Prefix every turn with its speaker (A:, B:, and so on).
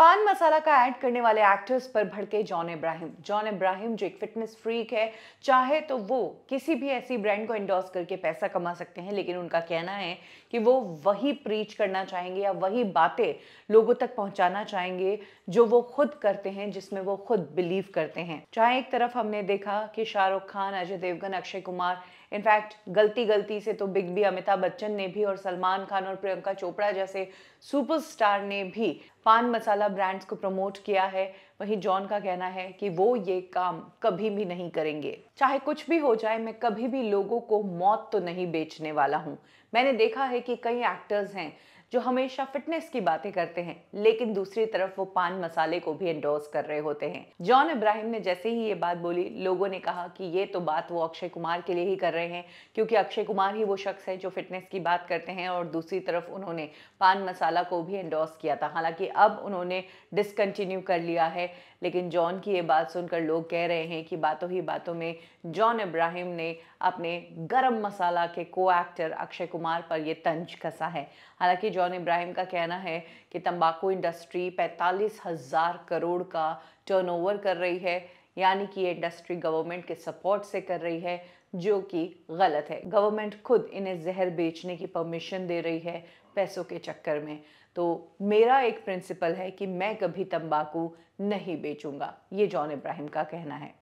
A: पान मसाला का ऐड करने वाले एक्टर्स पर भड़के जॉन इब्राहिम जॉन इब्राहिम जो एक फिटनेस फ्रीक है चाहे तो वो किसी भी ऐसी ब्रांड को इंडोर्स करके पैसा कमा सकते हैं लेकिन उनका कहना है कि वो वही प्रीच करना चाहेंगे या वही बातें लोगों तक पहुंचाना चाहेंगे जो वो खुद करते हैं जिसमें वो खुद बिलीव करते हैं चाहे एक तरफ हमने देखा कि शाहरुख खान अजय देवगन अक्षय कुमार इनफैक्ट गलती गलती से तो बिग बी अमिताभ बच्चन ने भी और सलमान खान और प्रियंका चोपड़ा जैसे सुपरस्टार ने भी पान मसाला ब्रांड्स को प्रमोट किया है वहीं जॉन का कहना है कि वो ये काम कभी भी नहीं करेंगे चाहे कुछ भी हो जाए मैं कभी भी लोगों को मौत तो नहीं बेचने वाला हूँ मैंने देखा है कि कई एक्टर्स हैं जो हमेशा फिटनेस की बातें करते हैं लेकिन दूसरी तरफ वो पान मसाले को भी एंडोर्स कर रहे होते हैं जॉन इब्राहिम ने जैसे ही ये बात बोली लोगों ने कहा कि ये तो बात वो अक्षय कुमार के लिए ही कर रहे हैं क्योंकि अक्षय कुमार ही वो शख्स है जो फिटनेस की बात करते हैं और दूसरी तरफ उन्होंने पान मसाला को भी एंडोर्स किया था हालांकि अब उन्होंने डिसकंटिन्यू कर लिया है लेकिन जॉन की ये बात सुनकर लोग कह रहे हैं कि बातों ही बातों में जॉन इब्राहिम ने अपने गरम मसाला के को एक्टर अक्षय कुमार पर यह तंज कसा है हालांकि जॉन इब्राहिम का कहना है कि तंबाकू इंडस्ट्री पैंतालीस हज़ार करोड़ का टर्नओवर कर रही है यानी कि ये इंडस्ट्री गवर्नमेंट के सपोर्ट से कर रही है जो कि गलत है गवर्नमेंट खुद इन्हें जहर बेचने की परमिशन दे रही है पैसों के चक्कर में तो मेरा एक प्रिंसिपल है कि मैं कभी तंबाकू नहीं बेचूंगा ये जॉन इब्राहिम का कहना है